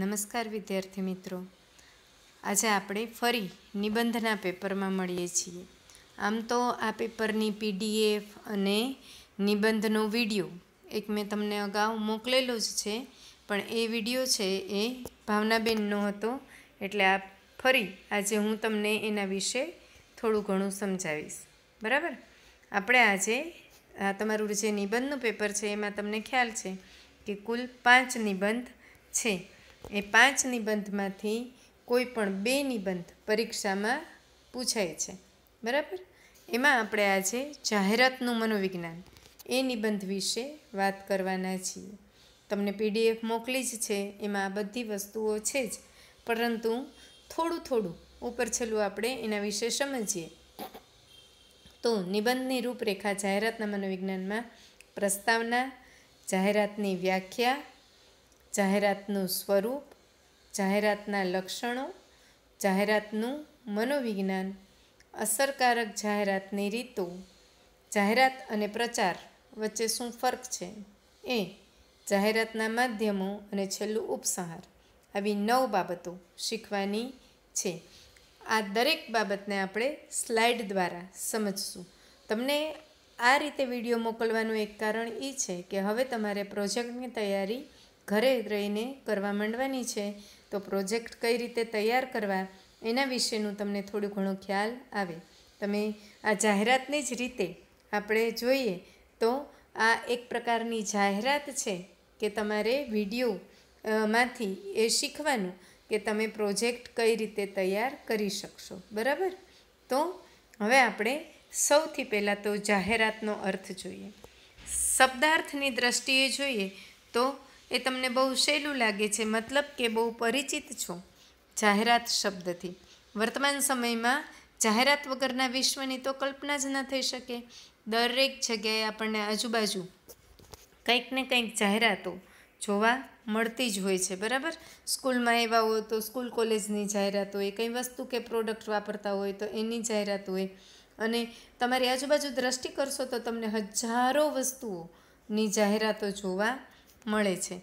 નમસ્કાર વિદ્યાર્થી મિત્રો આજે આપણે ફરી નિબંધના પેપરમાં મળીએ છીએ આમ તો આ પેપરની પીડીએફ અને નિબંધનો વિડીયો એક મેં તમને અગાઉ મોકલેલો જ છે પણ એ વિડીયો છે એ ભાવનાબેનનો હતો એટલે આ ફરી આજે હું તમને એના વિશે થોડું ઘણું સમજાવીશ બરાબર આપણે આજે આ તમારું જે નિબંધનું પેપર છે એમાં તમને ખ્યાલ છે કે કુલ પાંચ નિબંધ છે એ પાંચ નિબંધમાંથી કોઈ પણ બે નિબંધ પરીક્ષામાં પૂછાય છે બરાબર એમાં આપણે આજે જાહેરાતનું મનોવિજ્ઞાન એ નિબંધ વિશે વાત કરવાના છીએ તમને પીડીએફ મોકલી જ છે એમાં આ બધી વસ્તુઓ છે જ પરંતુ થોડું થોડું ઉપર છેલ્લું આપણે એના વિશે સમજીએ તો નિબંધની રૂપરેખા જાહેરાતના મનોવિજ્ઞાનમાં પ્રસ્તાવના જાહેરાતની વ્યાખ્યા જાહેરાતનું સ્વરૂપ જાહેરાતના લક્ષણો જાહેરાતનું મનોવિજ્ઞાન અસરકારક જાહેરાતની રીતો જાહેરાત અને પ્રચાર વચ્ચે શું ફર્ક છે એ જાહેરાતના માધ્યમો અને છેલ્લું ઉપસંહાર આવી નવ બાબતો શીખવાની છે આ દરેક બાબતને આપણે સ્લાઇડ દ્વારા સમજશું તમને આ રીતે વિડીયો મોકલવાનું એક કારણ એ છે કે હવે તમારે પ્રોજેક્ટની તૈયારી ઘરે રહીને કરવા માંડવાની છે તો પ્રોજેક્ટ કઈ રીતે તૈયાર કરવા એના વિશેનું તમને થોડું ઘણો ખ્યાલ આવે તમે આ જાહેરાતની જ રીતે આપણે જોઈએ તો આ એક પ્રકારની જાહેરાત છે કે તમારે વિડીયો માંથી એ શીખવાનું કે તમે પ્રોજેક્ટ કઈ રીતે તૈયાર કરી શકશો બરાબર તો હવે આપણે સૌથી પહેલાં તો જાહેરાતનો અર્થ જોઈએ શબ્દાર્થની દ્રષ્ટિએ જોઈએ તો એ તમને બહુ સહેલું લાગે છે મતલબ કે બહુ પરિચિત છો જાહેરાત શબ્દથી વર્તમાન સમયમાં જાહેરાત વગરના વિશ્વની તો કલ્પના જ ન થઈ શકે દરેક જગ્યાએ આપણને આજુબાજુ કંઈક ને કંઈક જાહેરાતો જોવા મળતી જ હોય છે બરાબર સ્કૂલમાં એવા હોય તો સ્કૂલ કોલેજની જાહેરાત હોય કંઈ વસ્તુ કે પ્રોડક્ટ વાપરતા હોય તો એની જાહેરાત હોય અને તમારી આજુબાજુ દ્રષ્ટિ કરશો તો તમને હજારો વસ્તુઓની જાહેરાતો જોવા મળે છે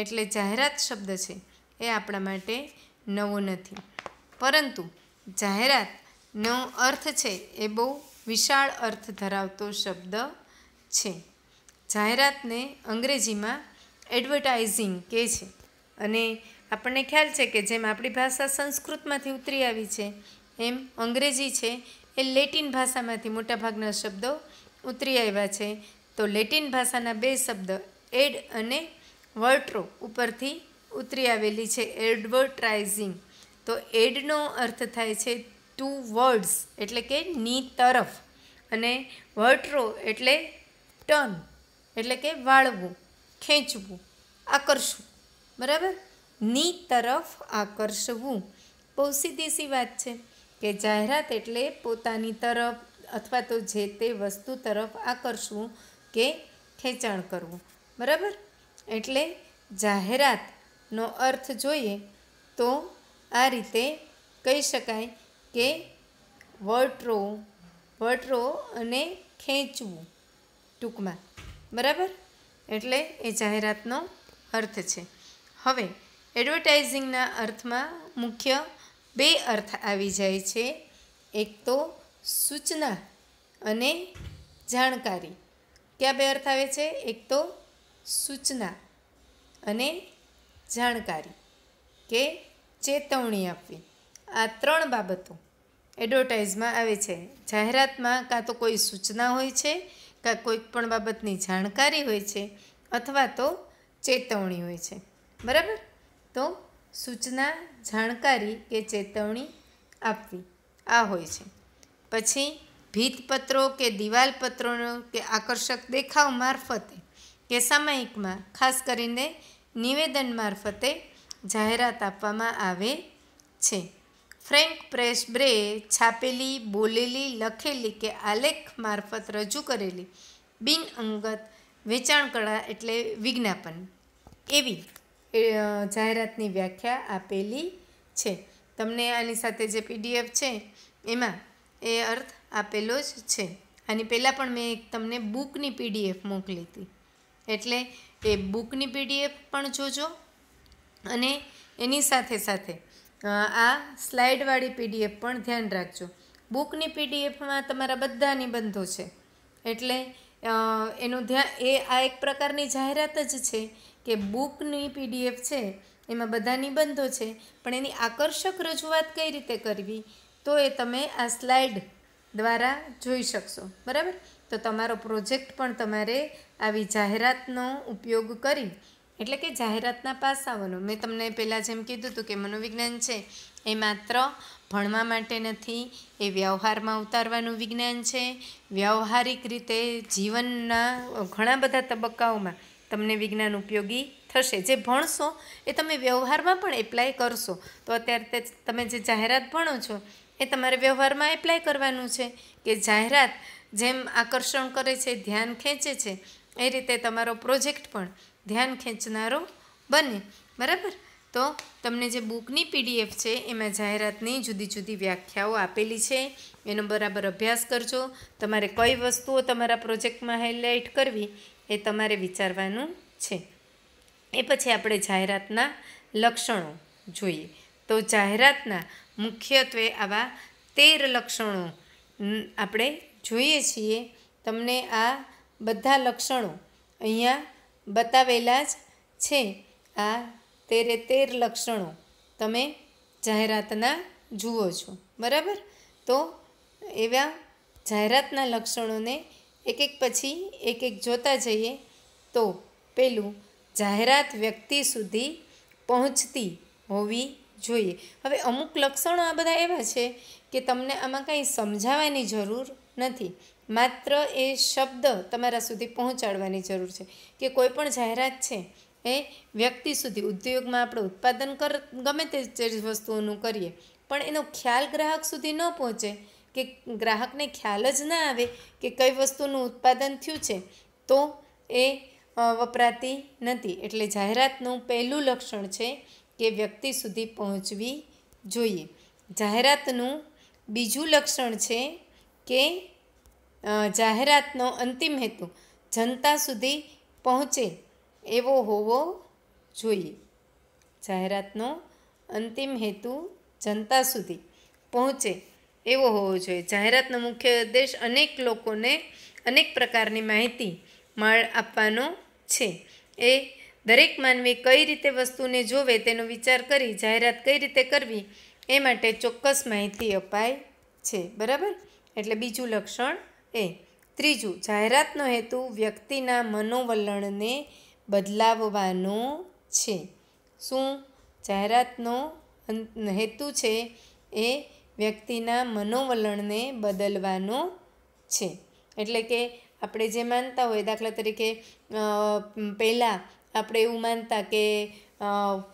એટલે જાહેરાત શબ્દ છે એ આપણા માટે નવો નથી પરંતુ જાહેરાતનો અર્થ છે એ બહુ વિશાળ અર્થ ધરાવતો શબ્દ છે જાહેરાતને અંગ્રેજીમાં એડવર્ટાઇઝિંગ કહે છે અને આપણને ખ્યાલ છે કે જેમ આપણી ભાષા સંસ્કૃતમાંથી ઉતરી આવી છે એમ અંગ્રેજી છે એ લેટિન ભાષામાંથી મોટાભાગના શબ્દો ઉતરી આવ્યા છે તો લેટિન ભાષાના બે શબ્દ એડ અને વર્ટ્રો ઉપરથી ઉતરી આવેલી છે એડવર્ટાઇઝિંગ તો એડનો અર્થ થાય છે ટુ વર્ડ્સ એટલે કે ની તરફ અને વર્ટ્રો એટલે ટર્ન એટલે કે વાળવું ખેંચવું આકર્ષવું બરાબર ની તરફ આકર્ષવું બહુ સીધી સી વાત છે કે જાહેરાત એટલે પોતાની તરફ અથવા તો જે તે વસ્તુ તરફ આકર્ષવું કે ખેંચાણ કરવું બરાબર એટલે જાહેરાતનો અર્થ જોઈએ તો આ રીતે કહી શકાય કે વટરો વટરો અને ખેંચવું ટૂંકમાં બરાબર એટલે એ જાહેરાતનો અર્થ છે હવે એડવર્ટાઇઝિંગના અર્થમાં મુખ્ય બે અર્થ આવી જાય છે એક તો સૂચના અને જાણકારી કયા બે અર્થ આવે છે એક તો સૂચના અને જાણકારી કે ચેતવણી આપવી આ ત્રણ બાબતો એડવર્ટાઇઝમાં આવે છે જાહેરાતમાં કાં તો કોઈ સૂચના હોય છે કાં કોઈ પણ બાબતની જાણકારી હોય છે અથવા તો ચેતવણી હોય છે બરાબર તો સૂચના જાણકારી કે ચેતવણી આપવી આ હોય છે પછી ભીતપત્રો કે દિવાલપત્રોનો કે આકર્ષક દેખાવ મારફતે કે સામયિકમાં ખાસ કરીને નિવેદન મારફતે જાહેરાત આપવામાં આવે છે ફ્રેન્ક પ્રેસ બ્રે છાપેલી બોલેલી લખેલી કે આલેખ મારફત રજૂ કરેલી બિનઅંગત વેચાણકળા એટલે વિજ્ઞાપન એવી જાહેરાતની વ્યાખ્યા આપેલી છે તમને આની સાથે જે પીડીએફ છે એમાં એ અર્થ આપેલો જ છે આની પહેલાં પણ મેં એક તમને બુકની પીડીએફ મોકલી હતી એટલે એ બુકની પીડીએફ પણ જોજો અને એની સાથે સાથે આ સ્લાઇડવાળી પીડીએફ પણ ધ્યાન રાખજો બુકની પીડીએફમાં તમારા બધા નિબંધો છે એટલે એનું ધ્યાન એ આ એક પ્રકારની જાહેરાત જ છે કે બુકની પીડીએફ છે એમાં બધા નિબંધો છે પણ એની આકર્ષક રજૂઆત કઈ રીતે કરવી તો એ તમે આ સ્લાઇડ દ્વારા જોઈ શકશો બરાબર તો તમારો પ્રોજેક્ટ પણ તમારે આવી જાહેરાતનો ઉપયોગ કરી એટલે કે જાહેરાતના પાસાઓનો મેં તમને પહેલાં જેમ કીધું હતું કે મનોવિજ્ઞાન છે એ માત્ર ભણવા માટે નથી એ વ્યવહારમાં ઉતારવાનું વિજ્ઞાન છે વ્યવહારિક રીતે જીવનના ઘણા બધા તબક્કાઓમાં તમને વિજ્ઞાન ઉપયોગી થશે જે ભણશો એ તમે વ્યવહારમાં પણ એપ્લાય કરશો તો અત્યારે તમે જે જાહેરાત ભણો છો એ તમારે વ્યવહારમાં એપ્લાય કરવાનું છે કે જાહેરાત જેમ આકર્ષણ કરે છે ધ્યાન ખેંચે છે એ રીતે તમારો પ્રોજેક્ટ પણ ધ્યાન ખેંચનારો બને બરાબર તો તમને જે બુકની પીડીએફ છે એમાં જાહેરાતની જુદી જુદી વ્યાખ્યાઓ આપેલી છે એનો બરાબર અભ્યાસ કરજો તમારે કઈ વસ્તુઓ તમારા પ્રોજેક્ટમાં હાઇલાઇટ કરવી એ તમારે વિચારવાનું છે એ પછી આપણે જાહેરાતના લક્ષણો જોઈએ તો જાહેરાતના મુખ્યત્વે આવા તેર લક્ષણો આપણે જોઈએ છીએ તમને આ બધા લક્ષણો અહીંયા બતાવેલા જ છે આ તેરે તેર લક્ષણો તમે જાહેરાતના જુઓ છો બરાબર તો એવા જાહેરાતના લક્ષણોને એક એક પછી એક એક જોતા જઈએ તો પેલું જાહેરાત વ્યક્તિ સુધી પહોંચતી હોવી જોઈએ હવે અમુક લક્ષણો આ બધા એવા છે કે તમને આમાં કંઈ સમજાવવાની જરૂર નથી માત્ર એ શબ્દ તમારા સુધી પહોંચાડવાની જરૂર છે કે કોઈ પણ જાહેરાત છે એ વ્યક્તિ સુધી ઉદ્યોગમાં આપણે ઉત્પાદન કર ગમે તે ચીજ વસ્તુઓનું કરીએ પણ એનો ખ્યાલ ગ્રાહક સુધી ન પહોંચે કે ગ્રાહકને ખ્યાલ જ ના આવે કે કઈ વસ્તુનું ઉત્પાદન થયું છે તો એ વપરાતી નથી એટલે જાહેરાતનું પહેલું લક્ષણ છે કે વ્યક્તિ સુધી પહોંચવી જોઈએ જાહેરાતનું બીજું લક્ષણ છે કે જાહેરાતનો અંતિમ હેતુ જનતા સુધી પહોંચે એવો હોવો જોઈએ જાહેરાતનો અંતિમ હેતુ જનતા સુધી પહોંચે એવો હોવો જોઈએ જાહેરાતનો મુખ્ય ઉદ્દેશ અનેક લોકોને અનેક પ્રકારની માહિતી માળ આપવાનો છે એ દરેક માનવી કઈ રીતે વસ્તુને જોવે તેનો વિચાર કરી જાહેરાત કઈ રીતે કરવી એ માટે ચોક્કસ માહિતી અપાય છે બરાબર એટલે બીજું લક્ષણ એ ત્રીજું જાહેરાતનો હેતુ વ્યક્તિના મનોવલણને બદલાવવાનો છે શું જાહેરાતનો હેતુ છે એ વ્યક્તિના મનોવલણને બદલવાનો છે એટલે કે આપણે જે માનતા હોય દાખલા તરીકે પહેલાં આપણે એવું માનતા કે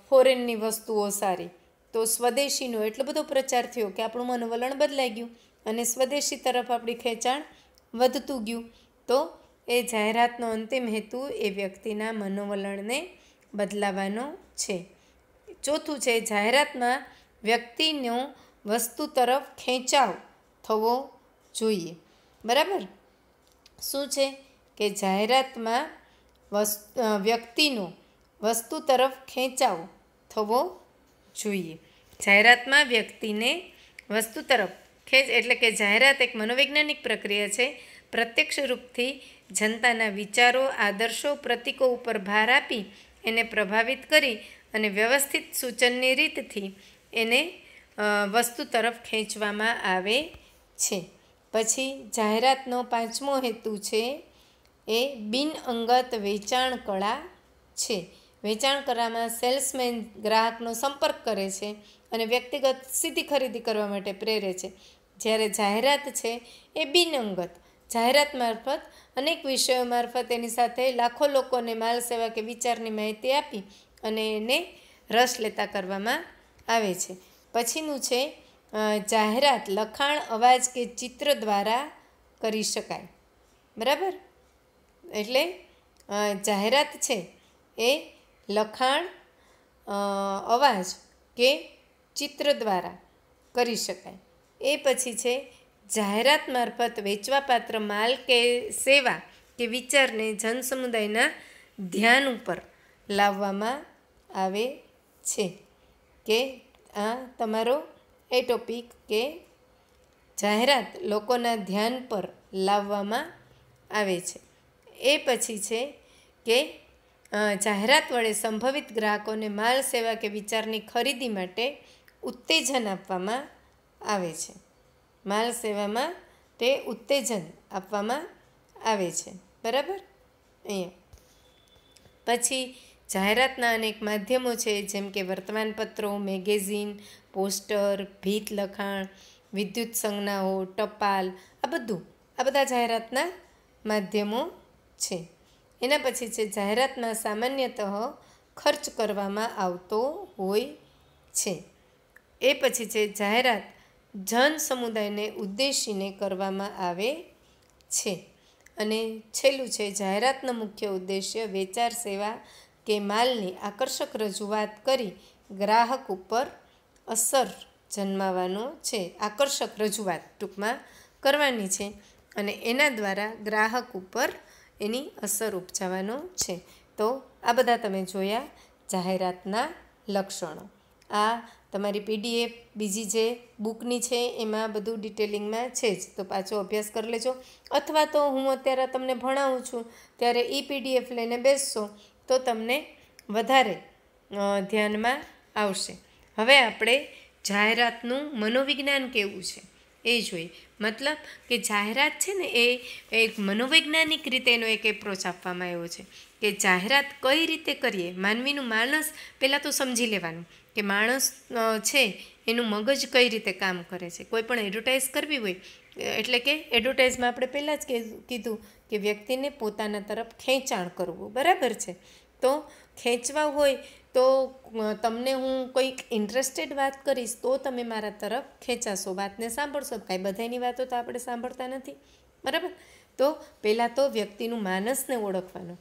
ફોરેનની વસ્તુઓ સારી તો સ્વદેશીનો એટલો બધો પ્રચાર થયો કે આપણું મનોવલણ બદલાઈ ગયું અને સ્વદેશી તરફ આપણી ખેંચાણ વધતું ગયું તો એ જાહેરાતનો અંતિમ હેતુ એ વ્યક્તિના મનોવલણને બદલાવાનો છે ચોથું છે જાહેરાતમાં વ્યક્તિનો વસ્તુ તરફ ખેંચાવ થવો જોઈએ બરાબર શું છે કે જાહેરાતમાં વસ્તુ વ્યક્તિનો વસ્તુ તરફ ખેંચાવ થવો જોઈએ જાહેરાતમાં વ્યક્તિને વસ્તુ તરફ ખેંચ એટલે કે જાહેરાત એક મનોવૈજ્ઞાનિક પ્રક્રિયા છે પ્રત્યક્ષ રૂપથી જનતાના વિચારો આદર્શો પ્રતિકો ઉપર ભાર આપી એને પ્રભાવિત કરી અને વ્યવસ્થિત સૂચનની રીતથી એને વસ્તુ તરફ ખેંચવામાં આવે છે પછી જાહેરાતનો પાંચમો હેતુ છે એ બિન અંગત વેચાણ કળા છે વેચાણ કળામાં સેલ્સમેન ગ્રાહકનો સંપર્ક કરે છે અને વ્યક્તિગત સીધી ખરીદી કરવા માટે પ્રેરે છે જ્યારે જાહેરાત છે એ બિનંગત જાહેરાત મારફત અનેક વિષયો મારફત એની સાથે લાખો લોકોને માલ સેવા કે વિચારની માહિતી આપી અને એને રસ લેતા કરવામાં આવે છે પછીનું છે જાહેરાત લખાણ અવાજ કે ચિત્ર દ્વારા કરી શકાય બરાબર એટલે જાહેરાત છે એ લખાણ અવાજ કે ચિત્ર દ્વારા કરી શકાય એ પછી છે જાહેરાત મારફત વેચવાપાત્ર માલ કે સેવા કે વિચારને જનસમુદાયના ધ્યાન ઉપર લાવવામાં આવે છે કે આ તમારો એ ટોપિક કે જાહેરાત લોકોના ધ્યાન પર લાવવામાં આવે છે એ પછી છે કે જાહેરાત વડે સંભવિત ગ્રાહકોને માલ સેવા કે વિચારની ખરીદી માટે ઉત્તેજન આપવામાં આવે છે માલ સેવામાં તે ઉત્તેજન આપવામાં આવે છે બરાબર અહીંયા પછી જાહેરાતના અનેક માધ્યમો છે જેમ કે વર્તમાનપત્રો મેગેઝીન પોસ્ટર ભીત લખાણ વિદ્યુત સંજ્ઞાઓ ટપાલ આ બધું આ બધા જાહેરાતના માધ્યમો છે એના પછી છે જાહેરાતમાં સામાન્યતઃ ખર્ચ કરવામાં આવતો હોય છે એ પછી છે જાહેરાત જન સમુદાયને ઉદ્દેશીને કરવામાં આવે છે અને છેલ્લું છે જાહેરાતનો મુખ્ય ઉદ્દેશ્ય વેચાર સેવા કે માલની આકર્ષક રજૂઆત કરી ગ્રાહક ઉપર અસર જન્માવાનો છે આકર્ષક રજૂઆત ટૂંકમાં કરવાની છે અને એના દ્વારા ગ્રાહક ઉપર એની અસર ઉપજાવાનો છે તો આ બધા તમે જોયા જાહેરાતના લક્ષણો આ તમારી પીડીએફ બીજી જે બુકની છે એમાં બધું ડિટેલિંગમાં છે જ તો પાછો અભ્યાસ કરી લેજો અથવા તો હું અત્યારે તમને ભણાવું છું ત્યારે એ પીડીએફ લઈને બેસશો તો તમને વધારે ધ્યાનમાં આવશે હવે આપણે જાહેરાતનું મનોવિજ્ઞાન કેવું છે એ જોઈએ મતલબ કે જાહેરાત છે ને એ એક મનોવૈજ્ઞાનિક રીતે એનો એક એપ્રોચ આપવામાં આવ્યો છે કે જાહેરાત કઈ રીતે કરીએ માનવીનું માણસ પહેલાં તો સમજી લેવાનું કે માણસ છે એનું મગજ કઈ રીતે કામ કરે છે કોઈ પણ એડવર્ટાઇઝ કરવી હોય એટલે કે એડવર્ટાઇઝમાં આપણે પહેલાં જ કીધું કે વ્યક્તિને પોતાના તરફ ખેંચાણ કરવું બરાબર છે તો ખેંચવા હોય તો તમને હું કોઈક ઇન્ટરેસ્ટેડ વાત કરીશ તો તમે મારા તરફ ખેંચાશો વાતને સાંભળશો કાંઈ બધાની વાતો તો આપણે સાંભળતા નથી બરાબર તો પહેલાં તો વ્યક્તિનું માનસને ઓળખવાનું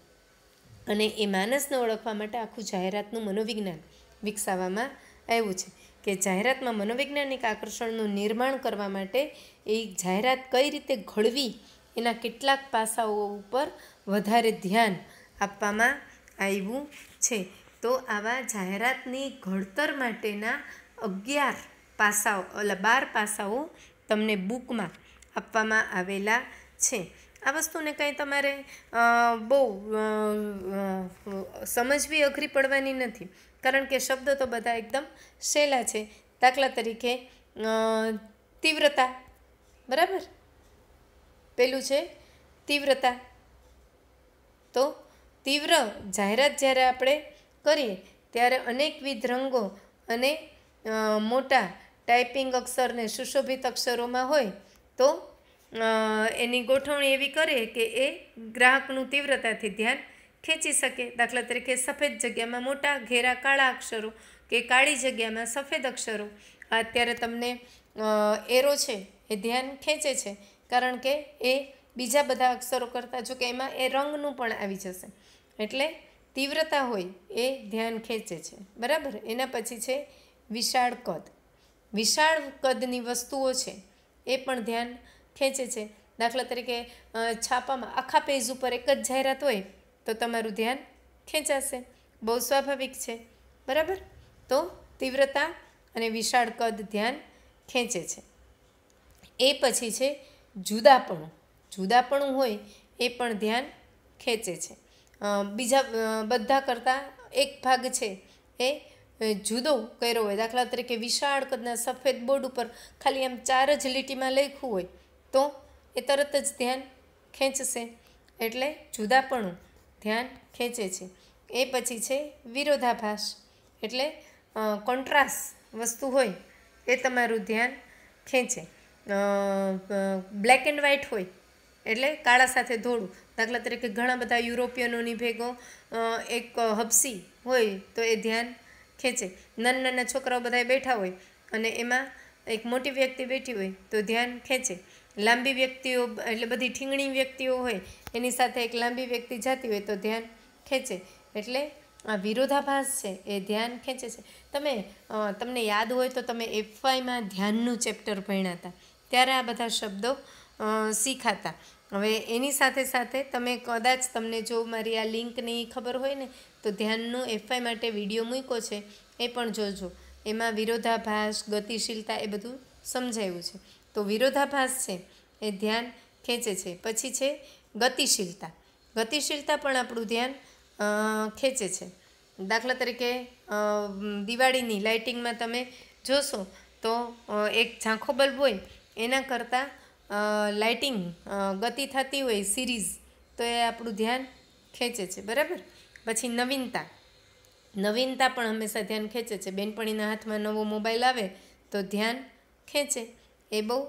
અને એ માનસને ઓળખવા માટે આખું જાહેરાતનું મનોવિજ્ઞાન વિકસાવવામાં આવ્યું છે કે જાહેરાતમાં મનોવૈજ્ઞાનિક આકર્ષણનું નિર્માણ કરવા માટે એ જાહેરાત કઈ રીતે ઘડવી એના કેટલાક પાસાઓ ઉપર વધારે ધ્યાન આપવામાં આવ્યું છે તો આવા જાહેરાતની ઘડતર માટેના અગિયાર પાસાઓ એટલે બાર પાસાઓ તમને બુકમાં આપવામાં આવેલા છે આ વસ્તુને કંઈ તમારે બહુ સમજવી અઘરી પડવાની નથી કારણ કે શબ્દો તો બધા એકદમ સહેલા છે દાખલા તરીકે તીવ્રતા બરાબર પેલું છે તીવ્રતા તો તીવ્ર જાહેરાત જ્યારે આપણે કરીએ ત્યારે અનેકવિધ રંગો અને મોટા ટાઈપિંગ અક્ષરને સુશોભિત અક્ષરોમાં હોય તો એની ગોઠવણી એવી કરે કે એ ગ્રાહકનું તીવ્રતાથી ધ્યાન ખેંચી શકે દાખલા તરીકે સફેદ જગ્યામાં મોટા ઘેરા કાળા અક્ષરો કે કાળી જગ્યામાં સફેદ અક્ષરો અત્યારે તમને એરો છે એ ધ્યાન ખેંચે છે કારણ કે એ બીજા બધા અક્ષરો કરતાં જો કે એમાં એ રંગનું પણ આવી જશે એટલે તીવ્રતા હોય એ ધ્યાન ખેંચે છે બરાબર એના પછી છે વિશાળ કદ વિશાળ કદની વસ્તુઓ છે એ પણ ધ્યાન ખેંચે છે દાખલા તરીકે છાપામાં આખા પેજ ઉપર એક જ જાહેરાત હોય તો તમારું ધ્યાન ખેંચાશે બહુ સ્વાભાવિક છે બરાબર તો તીવ્રતા અને વિશાળ કદ ધ્યાન ખેંચે છે એ પછી છે જુદાપણું જુદાપણું હોય એ પણ ધ્યાન ખેંચે છે બીજા બધા કરતાં એક ભાગ છે એ જુદો કર્યો હોય દાખલા તરીકે વિશાળ કદના સફેદ બોર્ડ ઉપર ખાલી આમ ચાર જ લીટીમાં લખ્યું હોય તો એ તરત જ ધ્યાન ખેંચશે એટલે જુદાપણું ધ્યાન ખેંચે છે એ પછી છે વિરોધાભાસ એટલે કોન્ટ્રાસ વસ્તુ હોય એ તમારું ધ્યાન ખેંચે બ્લેક એન્ડ વ્હાઇટ હોય એટલે કાળા સાથે ધોળું દાખલા તરીકે ઘણા બધા યુરોપિયનોની ભેગો એક હબસી હોય તો એ ધ્યાન ખેંચે નાના નાના છોકરાઓ બધા બેઠા હોય અને એમાં એક મોટી વ્યક્તિ બેઠી હોય તો ધ્યાન ખેંચે લાંબી વ્યક્તિઓ એટલે બધી ઠીંગણી વ્યક્તિઓ હોય એની સાથે એક લાંબી વ્યક્તિ જતી હોય તો ધ્યાન ખેંચે એટલે આ વિરોધાભાસ છે એ ધ્યાન ખેંચે છે તમે તમને યાદ હોય તો તમે એફવાયમાં ધ્યાનનું ચેપ્ટર ભણ્યા હતા ત્યારે આ બધા શબ્દો શીખાતા હવે એની સાથે સાથે તમે કદાચ તમને જો મારી આ લિંકની ખબર હોય ને તો ધ્યાનનું એફઆઈ માટે વિડીયો મૂક્યો છે એ પણ જોજો એમાં વિરોધાભાસ ગતિશીલતા એ બધું સમજાયું છે તો વિરોધાભાસ છે એ ધ્યાન ખેંચે છે પછી છે ગતિશીલતા ગતિશીલતા પણ આપણું ધ્યાન ખેંચે છે દાખલા તરીકે દિવાળીની લાઇટિંગમાં તમે જોશો તો એક ઝાંખો બલ્બ હોય એના કરતાં લાઇટિંગ ગતિ થતી હોય સિરીઝ તો એ આપણું ધ્યાન ખેંચે છે બરાબર પછી નવીનતા નવીનતા પણ હંમેશા ધ્યાન ખેંચે છે બેનપણીના હાથમાં નવો મોબાઈલ આવે તો ધ્યાન ખેંચે એ બહુ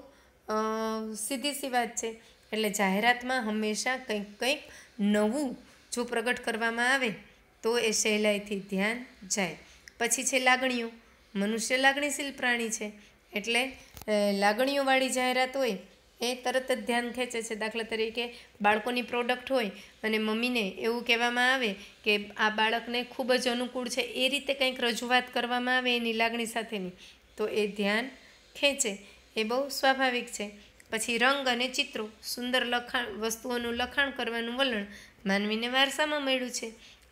સીધી સી વાત છે એટલે જાહેરાતમાં હંમેશા કંઈક કંઈક નવું જો પ્રગટ કરવામાં આવે તો એ સહેલાઈથી ધ્યાન જાય પછી છે લાગણીઓ મનુષ્ય લાગણીશીલ પ્રાણી છે એટલે લાગણીઓવાળી જાહેરાત હોય એ તરત જ ધ્યાન ખેંચે છે દાખલા તરીકે બાળકોની પ્રોડક્ટ હોય અને મમ્મીને એવું કહેવામાં આવે કે આ બાળકને ખૂબ જ અનુકૂળ છે એ રીતે કંઈક રજૂઆત કરવામાં આવે એની લાગણી સાથેની તો એ ધ્યાન ખેંચે એ બહુ સ્વાભાવિક છે પછી રંગ અને ચિત્રો સુંદર લખાણ વસ્તુઓનું લખાણ કરવાનું વલણ માનવીને વારસામાં મળ્યું છે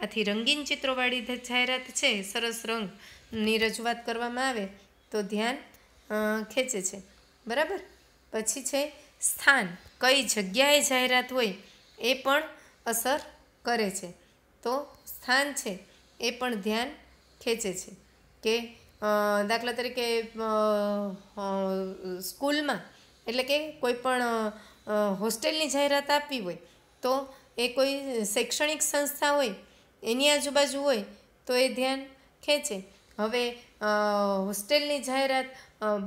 આથી રંગીન ચિત્રોવાળી જાહેરાત છે સરસ રંગની રજૂઆત કરવામાં આવે તો ધ્યાન ખેંચે છે બરાબર પછી છે સ્થાન કઈ જગ્યાએ જાહેરાત હોય એ પણ અસર કરે છે તો સ્થાન છે એ પણ ધ્યાન ખેંચે છે કે દાખલા તરીકે સ્કૂલમાં એટલે કે કોઈ પણ હોસ્ટેલની જાહેરાત આપવી હોય તો એ કોઈ શૈક્ષણિક સંસ્થા હોય એની આજુબાજુ હોય તો એ ધ્યાન ખેંચે હવે હોસ્ટેલની જાહેરાત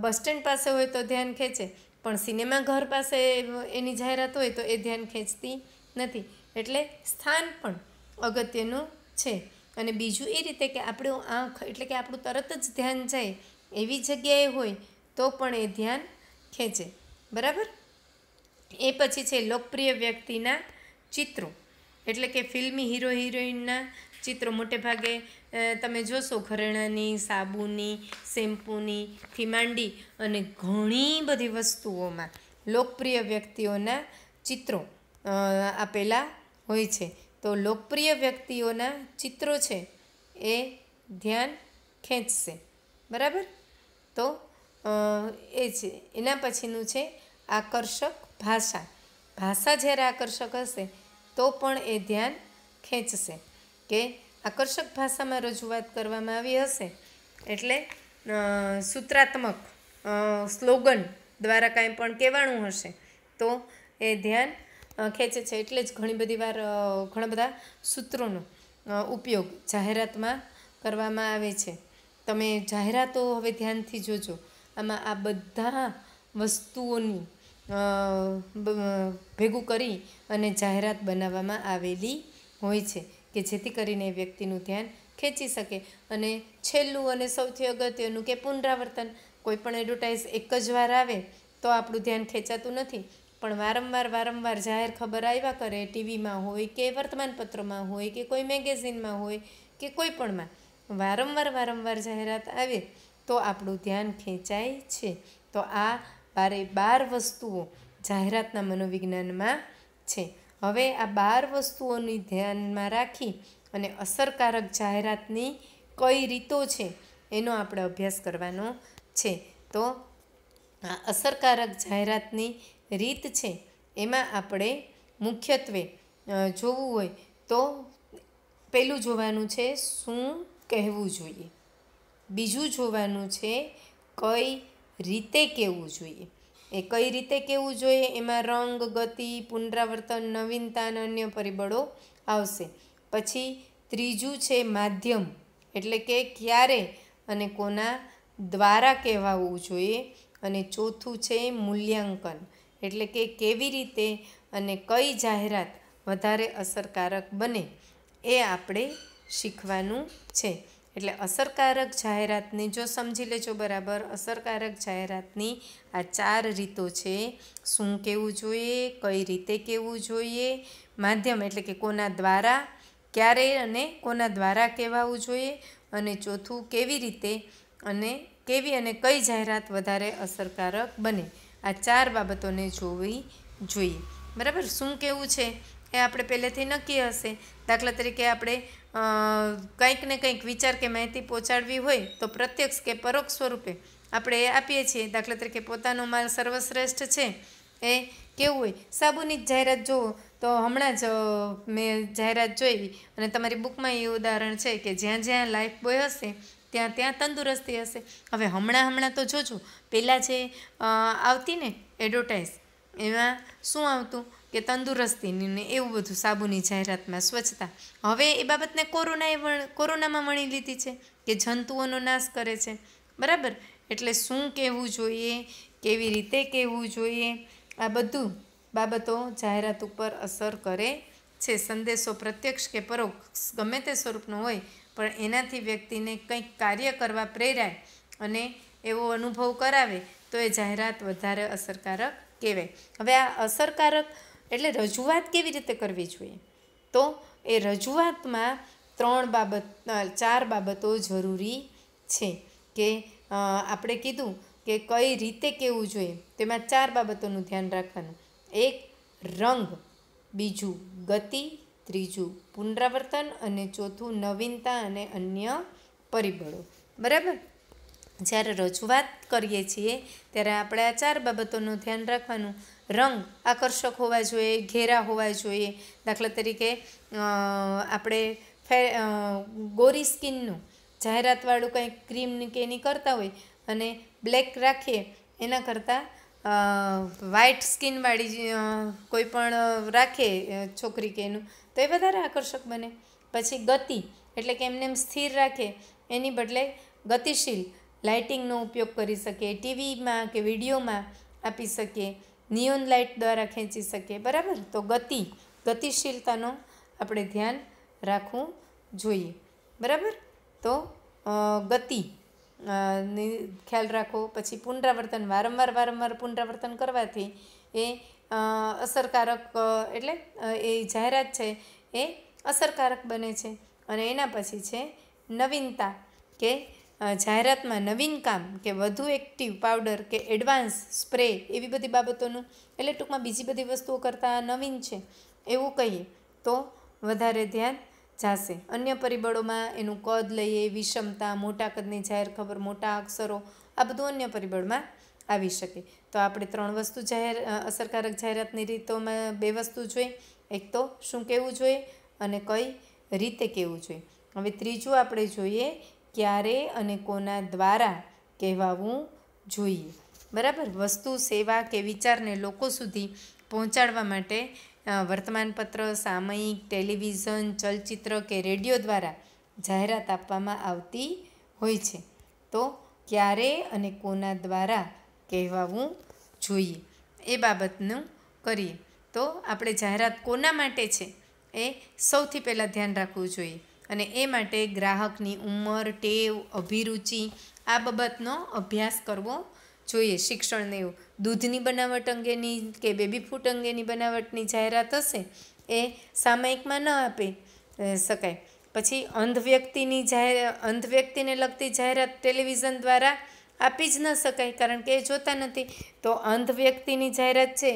બસ સ્ટેન્ડ પાસે હોય તો ધ્યાન ખેંચે પણ સિનેમા ઘર પાસે એની જાહેરાત હોય તો એ ધ્યાન ખેંચતી નથી એટલે સ્થાન પણ અગત્યનું છે અને બીજું એ રીતે કે આપણું આંખ એટલે કે આપણું તરત જ ધ્યાન જાય એવી જગ્યાએ હોય તો પણ એ ધ્યાન ખેંચે બરાબર એ પછી છે લોકપ્રિય વ્યક્તિના ચિત્રો એટલે કે ફિલ્મી હીરો હિરોઈનના ચિત્રો મોટે ભાગે તમે જોશો ઘરેણાની સાબુની શેમ્પૂની થી માંડી અને ઘણી બધી વસ્તુઓમાં લોકપ્રિય વ્યક્તિઓના ચિત્રો આપેલા હોય છે તો લોકપ્રિય વ્યક્તિઓના ચિત્રો છે એ ધ્યાન ખેંચશે બરાબર તો એ છે એના પછીનું છે આકર્ષક ભાષા ભાષા જ્યારે આકર્ષક હશે તો પણ એ ધ્યાન ખેંચશે કે આકર્ષક ભાષામાં રજૂઆત કરવામાં આવી હશે એટલે સૂત્રાત્મક સ્લોગન દ્વારા કાંઈ પણ કહેવાનું હશે તો એ ધ્યાન ખેંચે છે એટલે જ ઘણી બધી વાર ઘણા બધા સૂત્રોનો ઉપયોગ જાહેરાતમાં કરવામાં આવે છે તમે જાહેરાતો હવે ધ્યાનથી જોજો આમાં આ બધા વસ્તુઓની ભેગું કરી અને જાહેરાત બનાવવામાં આવેલી હોય છે કે જેથી કરીને એ વ્યક્તિનું ધ્યાન ખેંચી શકે અને છેલ્લું અને સૌથી અગત્યનું કે પુનરાવર્તન કોઈ પણ એડવર્ટાઇઝ એક જ વાર આવે તો આપણું ધ્યાન ખેંચાતું નથી પણ વારંવાર વારંવાર જાહેર ખબર આવ્યા કરે ટીવીમાં હોય કે વર્તમાનપત્રોમાં હોય કે કોઈ મેગેઝિનમાં હોય કે કોઈ પણમાં વારંવાર વારંવાર જાહેરાત આવે તો આપણું ધ્યાન ખેંચાય છે તો આ બારે બાર વસ્તુઓ જાહેરાતના મનોવિજ્ઞાનમાં છે હવે આ બાર વસ્તુઓની ધ્યાનમાં રાખી અને અસરકારક જાહેરાતની કઈ રીતો છે એનો આપણે અભ્યાસ કરવાનો છે તો આ અસરકારક જાહેરાતની રીત છે એમાં આપણે મુખ્યત્વે જોવું હોય તો પહેલું જોવાનું છે શું કહેવું જોઈએ બીજું જોવાનું છે કઈ રીતે કહેવું જોઈએ એ કઈ રીતે કહેવું જોઈએ એમાં રંગ ગતિ પુનરાવર્તન નવીનતા અને અન્ય પરિબળો આવશે પછી ત્રીજું છે માધ્યમ એટલે કે ક્યારે અને કોના દ્વારા કહેવાવું જોઈએ અને ચોથું છે મૂલ્યાંકન એટલે કે કેવી રીતે અને કઈ જાહેરાત વધારે અસરકારક બને એ આપણે શીખવાનું છે એટલે અસરકારક જાહેરાતને જો સમજી લેજો બરાબર અસરકારક જાહેરાતની આ ચાર રીતો છે શું કહેવું જોઈએ કઈ રીતે કહેવું જોઈએ માધ્યમ એટલે કે કોના દ્વારા ક્યારે અને કોના દ્વારા કહેવાવું જોઈએ અને ચોથું કેવી રીતે અને કેવી અને કઈ જાહેરાત વધારે અસરકારક બને આ ચાર બાબતોને જોવી જોઈએ બરાબર શું કેવું છે એ આપણે પહેલેથી નક્કી હશે દાખલા તરીકે આપણે કંઈક ને કંઈક વિચાર કે માહિતી પહોંચાડવી હોય તો પ્રત્યક્ષ કે પરોક્ષ સ્વરૂપે આપણે એ આપીએ છીએ દાખલા તરીકે પોતાનો માલ સર્વશ્રેષ્ઠ છે એ કેવું હોય સાબુની જ જાહેરાત જોવો તો હમણાં જ મેં જાહેરાત જોઈ અને તમારી બુકમાં એ ઉદાહરણ છે કે જ્યાં જ્યાં લાઈફ બોય હશે ત્યાં ત્યાં તંદુરસ્તી હશે હવે હમણાં હમણાં તો જોજો પહેલાં જે આવતી ને એડવર્ટાઇઝ એમાં શું આવતું કે તંદુરસ્તીની ને એવું બધું સાબુની જાહેરાતમાં સ્વચ્છતા હવે એ બાબતને કોરોનાએ વણ કોરોનામાં વણી લીધી છે કે જંતુઓનો નાશ કરે છે બરાબર એટલે શું કહેવું જોઈએ કેવી રીતે કહેવું જોઈએ આ બધું બાબતો જાહેરાત ઉપર અસર કરે છે સંદેશો પ્રત્યક્ષ કે પરોક્ષ ગમે તે સ્વરૂપનો હોય પણ એનાથી વ્યક્તિને કંઈક કાર્ય કરવા પ્રેરાય અને એવો અનુભવ કરાવે તો એ જાહેરાત વધારે અસરકારક કહેવાય હવે આ અસરકારક એટલે રજૂઆત કેવી રીતે કરવી જોઈએ તો એ રજૂઆતમાં ત્રણ બાબત ચાર બાબતો જરૂરી છે કે આપણે કીધું કે કઈ રીતે કહેવું જોઈએ તેમાં ચાર બાબતોનું ધ્યાન રાખવાનું એક રંગ બીજું ગતિ ત્રીજું પુનરાવર્તન અને ચોથું નવીનતા અને અન્ય પરિબળો બરાબર જ્યારે રજૂઆત કરીએ છીએ ત્યારે આપણે આ ચાર બાબતોનું ધ્યાન રાખવાનું રંગ આકર્ષક હોવા જોઈએ ઘેરા હોવા જોઈએ દાખલા તરીકે આપણે ફે ગોરી સ્કિનનું જાહેરાતવાળું કંઈક ક્રીમ કે એની કરતા હોય અને બ્લેક રાખીએ એના કરતાં વ્હાઇટ સ્કિનવાળી કોઈ પણ રાખે છોકરી કે એનું તો એ વધારે આકર્ષક બને પછી ગતિ એટલે કે એમને એમ સ્થિર રાખે એની બદલે ગતિશીલ લાઇટિંગનો ઉપયોગ કરી શકીએ ટીવીમાં કે વિડીયોમાં આપી શકીએ નિયોન લાઇટ દ્વારા ખેંચી શકીએ બરાબર તો ગતિ ગતિશીલતાનો આપણે ધ્યાન રાખવું જોઈએ બરાબર તો ગતિ ખ્યાલ રાખો પછી પુનરાવર્તન વારંવાર વારંવાર પુનરાવર્તન કરવાથી એ અસરકારક એટલે એ જાહેરાત છે એ અસરકારક બને છે અને એના પછી છે નવીનતા કે જાહેરાતમાં નવીન કામ કે વધુ એક્ટિવ પાવડર કે એડવાન્સ સ્પ્રે એવી બધી બાબતોનું એટલે ટૂંકમાં બીજી બધી વસ્તુઓ કરતાં નવીન છે એવું કહીએ તો વધારે ધ્યાન જાશે અન્ય પરિબળોમાં એનું કદ લઈએ વિષમતા મોટા કદની જાહેર ખબર મોટા અક્ષરો આ બધું અન્ય પરિબળમાં આવી શકે તો આપણે ત્રણ વસ્તુ જાહેર અસરકારક જાહેરાતની રીતોમાં બે વસ્તુ જોઈએ એક તો શું કહેવું જોઈએ અને કઈ રીતે કહેવું જોઈએ હવે ત્રીજું આપણે જોઈએ ક્યારે અને કોના દ્વારા કહેવાવું જોઈએ બરાબર વસ્તુ સેવા કે વિચારને લોકો સુધી પહોંચાડવા માટે વર્તમાનપત્ર સામયિક ટેલિવિઝન ચલચિત્ર કે રેડિયો દ્વારા જાહેરાત આપવામાં આવતી હોય છે તો ક્યારે અને કોના દ્વારા કહેવાવું જોઈએ એ બાબતનું કરીએ તો આપણે જાહેરાત કોના માટે છે એ સૌથી પહેલાં ધ્યાન રાખવું જોઈએ અને એ માટે ગ્રાહકની ઉંમર ટેવ અભિરુચિ આ બાબતનો અભ્યાસ કરવો જોઈએ શિક્ષણને એવું દૂધની બનાવટ અંગેની કે બેબી ફૂટ અંગેની બનાવટની જાહેરાત હશે એ સામયિકમાં ન આપે શકાય પછી અંધ વ્યક્તિની જાહેર અંધ વ્યક્તિને લગતી જાહેરાત ટેલિવિઝન દ્વારા આપી જ ન શકાય કારણ કે એ જોતા નથી તો અંધ વ્યક્તિની જાહેરાત છે